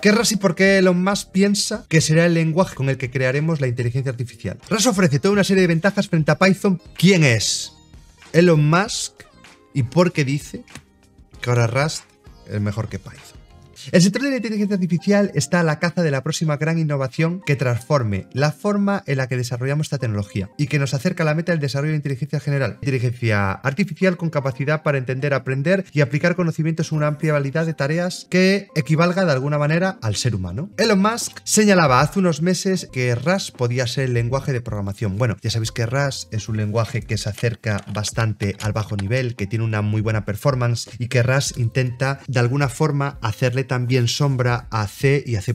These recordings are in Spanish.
¿Qué es y por qué Elon Musk piensa que será el lenguaje con el que crearemos la inteligencia artificial? Rust ofrece toda una serie de ventajas frente a Python. ¿Quién es Elon Musk y por qué dice que ahora Rust es mejor que Python? El sector de la inteligencia artificial está a la caza de la próxima gran innovación que transforme la forma en la que desarrollamos esta tecnología y que nos acerca a la meta del desarrollo de inteligencia general. Inteligencia artificial con capacidad para entender, aprender y aplicar conocimientos en una amplia variedad de tareas que equivalga de alguna manera al ser humano. Elon Musk señalaba hace unos meses que RAS podía ser el lenguaje de programación. Bueno, ya sabéis que RAS es un lenguaje que se acerca bastante al bajo nivel, que tiene una muy buena performance y que RAS intenta de alguna forma hacerle también sombra a C y a C++,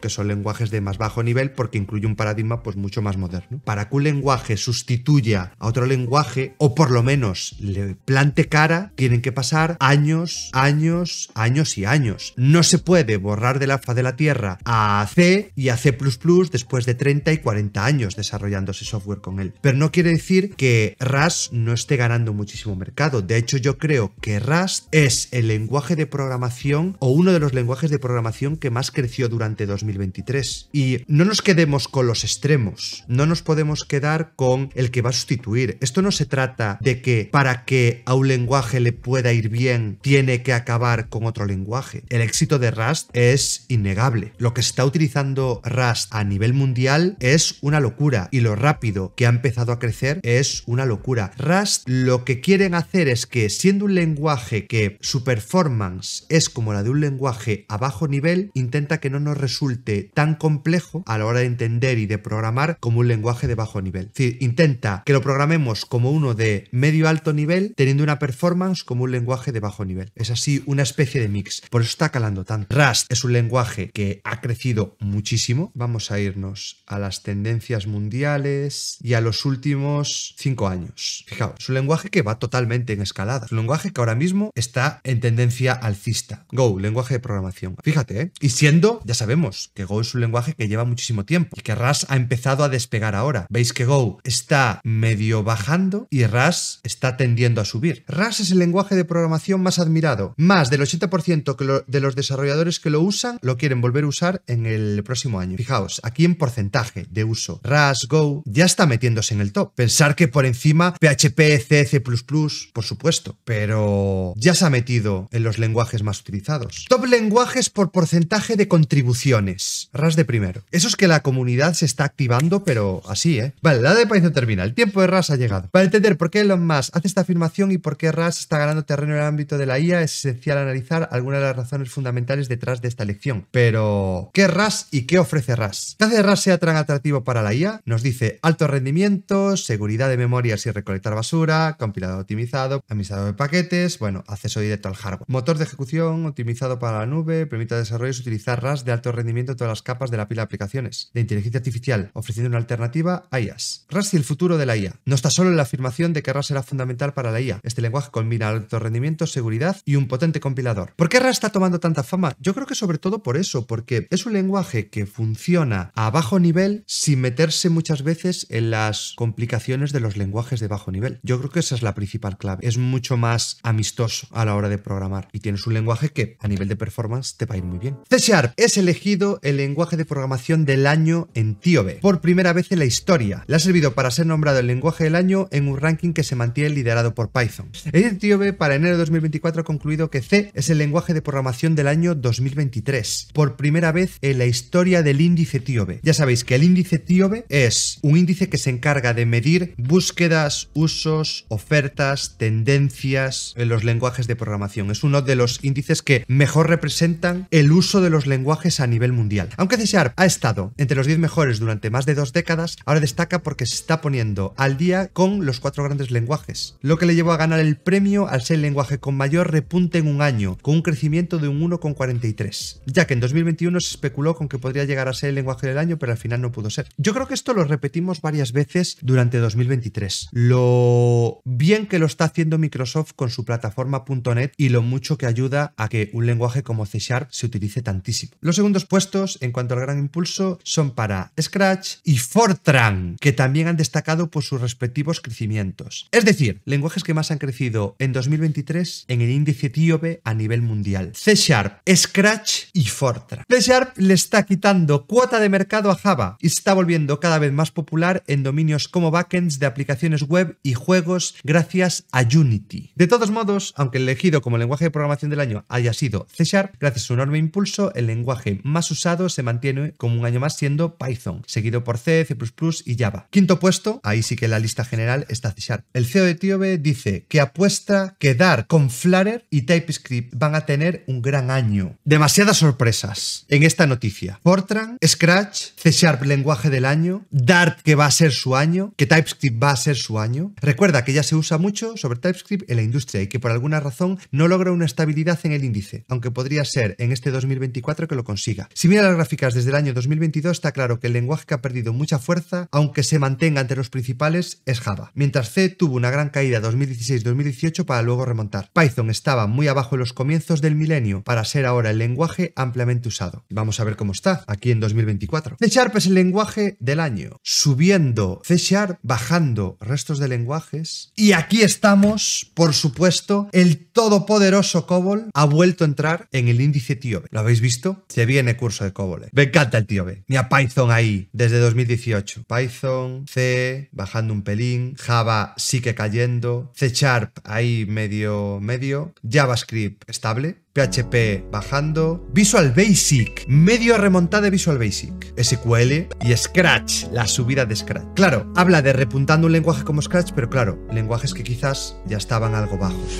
que son lenguajes de más bajo nivel porque incluye un paradigma pues mucho más moderno. Para que un lenguaje sustituya a otro lenguaje o por lo menos le plante cara, tienen que pasar años, años, años y años. No se puede borrar del alfa de la Tierra a C y a C++ después de 30 y 40 años desarrollándose software con él. Pero no quiere decir que Rust no esté ganando muchísimo mercado. De hecho, yo creo que Rust es el lenguaje de programación o uno de los lenguajes de programación que más creció durante 2023. Y no nos quedemos con los extremos, no nos podemos quedar con el que va a sustituir. Esto no se trata de que para que a un lenguaje le pueda ir bien, tiene que acabar con otro lenguaje. El éxito de Rust es innegable. Lo que está utilizando Rust a nivel mundial es una locura y lo rápido que ha empezado a crecer es una locura. Rust lo que quieren hacer es que siendo un lenguaje que su performance es como la de un lenguaje a bajo nivel intenta que no nos resulte tan complejo a la hora de entender y de programar como un lenguaje de bajo nivel. Es decir, intenta que lo programemos como uno de medio alto nivel, teniendo una performance como un lenguaje de bajo nivel. Es así una especie de mix. Por eso está calando tanto. Rust es un lenguaje que ha crecido muchísimo. Vamos a irnos a las tendencias mundiales y a los últimos cinco años. Fijaos, es un lenguaje que va totalmente en escalada. Es un lenguaje que ahora mismo está en tendencia alcista. Go, lenguaje de programación. Fíjate, ¿eh? Y siendo, ya sabemos, que Go es un lenguaje que lleva muchísimo tiempo y que RAS ha empezado a despegar ahora. Veis que Go está medio bajando y RAS está tendiendo a subir. RAS es el lenguaje de programación más admirado. Más del 80% de los desarrolladores que lo usan lo quieren volver a usar en el próximo año. Fijaos, aquí en porcentaje de uso, RAS, Go ya está metiéndose en el top. Pensar que por encima PHP, C, C++, por supuesto, pero ya se ha metido en los lenguajes más utilizados. Top lenguajes por porcentaje de contribuciones. Ras de primero. Eso es que la comunidad se está activando, pero así, ¿eh? Vale, la de Python termina. El tiempo de Ras ha llegado. Para entender por qué Elon Musk hace esta afirmación y por qué Ras está ganando terreno en el ámbito de la IA, es esencial analizar algunas de las razones fundamentales detrás de esta elección. Pero, ¿qué es RAS y qué ofrece RAS? ¿Qué hace RAS sea tan atractivo para la IA? Nos dice alto rendimiento, seguridad de memoria sin recolectar basura, compilado optimizado, administrador de paquetes, bueno, acceso directo al hardware. Motor de ejecución optimizado para la nube permite a desarrollos utilizar RAS de alto rendimiento en todas las capas de la pila de aplicaciones de inteligencia artificial, ofreciendo una alternativa a IAS. RAS y el futuro de la IA. No está solo en la afirmación de que RAS será fundamental para la IA. Este lenguaje combina alto rendimiento, seguridad y un potente compilador. ¿Por qué RAS está tomando tanta fama? Yo creo que sobre todo por eso, porque es un lenguaje que funciona a bajo nivel sin meterse muchas veces en las complicaciones de los lenguajes de bajo nivel. Yo creo que esa es la principal clave. Es mucho más amistoso a la hora de programar y tienes un lenguaje que a nivel de performance te va a ir muy bien. C es elegido el lenguaje de programación del año en Tiobe, por primera vez en la historia. Le ha servido para ser nombrado el lenguaje del año en un ranking que se mantiene liderado por Python. El Tiobe para enero de 2024 ha concluido que C es el lenguaje de programación del año 2023, por primera vez en la historia del índice Tiobe. Ya sabéis que el índice Tiobe es un índice que se encarga de medir búsquedas, usos, ofertas, tendencias en los lenguajes de programación. Es uno de los índices que mejor representan el uso de los lenguajes a nivel mundial. Aunque C ha estado entre los 10 mejores durante más de dos décadas, ahora destaca porque se está poniendo al día con los cuatro grandes lenguajes, lo que le llevó a ganar el premio al ser el lenguaje con mayor repunte en un año, con un crecimiento de un 1,43, ya que en 2021 se especuló con que podría llegar a ser el lenguaje del año, pero al final no pudo ser. Yo creo que esto lo repetimos varias veces durante 2023. Lo bien que lo está haciendo Microsoft con su plataforma .NET y lo mucho que ayuda a que un lenguaje como C Sharp se utilice tantísimo. Los segundos puestos, en cuanto al gran impulso, son para Scratch y Fortran, que también han destacado por sus respectivos crecimientos. Es decir, lenguajes que más han crecido en 2023 en el índice Tiobe a nivel mundial. C Sharp, Scratch y Fortran. C Sharp le está quitando cuota de mercado a Java y se está volviendo cada vez más popular en dominios como backends de aplicaciones web y juegos gracias a Unity. De todos modos, aunque el elegido como lenguaje de programación del año haya sido C Sharp, gracias a su enorme impulso, el lenguaje más usado se mantiene como un año más siendo Python, seguido por C, C++ y Java. Quinto puesto, ahí sí que la lista general está C El CEO de Tiobe dice que apuesta que Dart con Flutter y TypeScript van a tener un gran año. Demasiadas sorpresas en esta noticia. Fortran, Scratch, C Sharp lenguaje del año, Dart que va a ser su año, que TypeScript va a ser su año. Recuerda que ya se usa mucho sobre TypeScript en la industria y que por alguna razón no logra una estabilidad en el índice, aunque ser en este 2024 que lo consiga. Si mira las gráficas desde el año 2022, está claro que el lenguaje que ha perdido mucha fuerza, aunque se mantenga entre los principales, es Java. Mientras C tuvo una gran caída 2016-2018 para luego remontar. Python estaba muy abajo en los comienzos del milenio para ser ahora el lenguaje ampliamente usado. Vamos a ver cómo está aquí en 2024. C Sharp es el lenguaje del año, subiendo C Sharp, bajando restos de lenguajes. Y aquí estamos, por supuesto, el todopoderoso COBOL ha vuelto a entrar en en el índice Tiobe. ¿Lo habéis visto? Se viene curso de Cobol. Me encanta el Tiobe. Mira Python ahí, desde 2018. Python, C, bajando un pelín. Java sigue cayendo. C Sharp ahí medio, medio. JavaScript estable. PHP bajando, Visual Basic, medio remontada de Visual Basic, SQL y Scratch, la subida de Scratch. Claro, habla de repuntando un lenguaje como Scratch, pero claro, lenguajes que quizás ya estaban algo bajos.